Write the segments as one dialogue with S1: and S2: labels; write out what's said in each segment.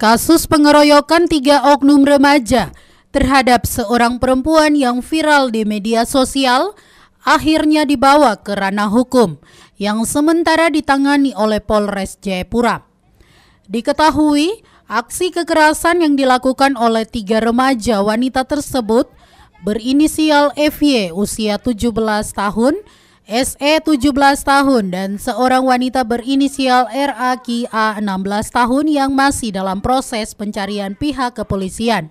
S1: Kasus pengeroyokan tiga oknum remaja terhadap seorang perempuan yang viral di media sosial akhirnya dibawa ke ranah hukum yang sementara ditangani oleh Polres Jayapura. Diketahui, aksi kekerasan yang dilakukan oleh tiga remaja wanita tersebut berinisial FY usia 17 tahun SE 17 tahun dan seorang wanita berinisial RAKA 16 tahun yang masih dalam proses pencarian pihak kepolisian.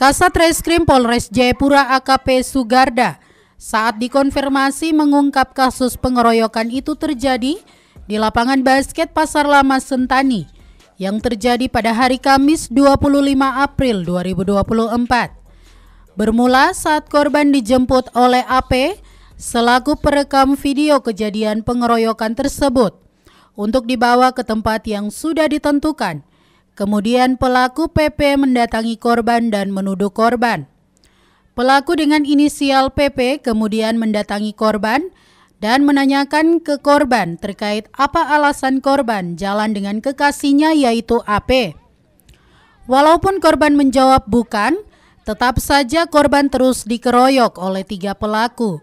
S1: Kasat Reskrim Polres Jayapura AKP Sugarda saat dikonfirmasi mengungkap kasus pengeroyokan itu terjadi di lapangan basket Pasar Lama Sentani yang terjadi pada hari Kamis 25 April 2024. Bermula saat korban dijemput oleh AP selaku perekam video kejadian pengeroyokan tersebut untuk dibawa ke tempat yang sudah ditentukan. Kemudian pelaku PP mendatangi korban dan menuduh korban. Pelaku dengan inisial PP kemudian mendatangi korban dan menanyakan ke korban terkait apa alasan korban jalan dengan kekasihnya yaitu AP. Walaupun korban menjawab bukan, tetap saja korban terus dikeroyok oleh tiga pelaku.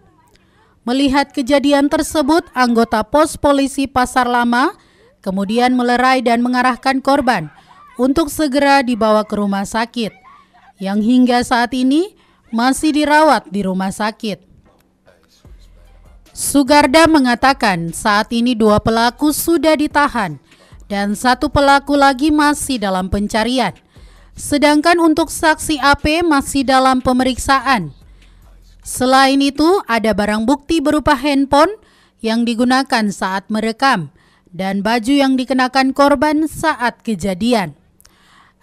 S1: Melihat kejadian tersebut, anggota pos polisi Pasar Lama kemudian melerai dan mengarahkan korban untuk segera dibawa ke rumah sakit yang hingga saat ini masih dirawat di rumah sakit. Sugarda mengatakan saat ini dua pelaku sudah ditahan dan satu pelaku lagi masih dalam pencarian. Sedangkan untuk saksi AP masih dalam pemeriksaan. Selain itu, ada barang bukti berupa handphone yang digunakan saat merekam dan baju yang dikenakan korban saat kejadian.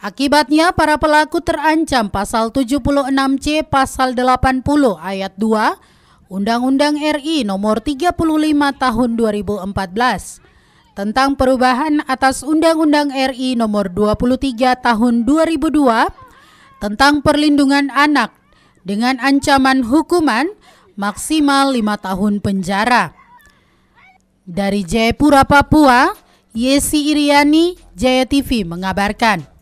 S1: Akibatnya, para pelaku terancam pasal 76C pasal 80 ayat 2 Undang-Undang RI nomor 35 tahun 2014 tentang perubahan atas Undang-Undang RI nomor 23 tahun 2002 tentang perlindungan anak dengan ancaman hukuman maksimal lima tahun penjara. Dari Jayapura, Papua, Yesi Iriani, Jaya TV mengabarkan.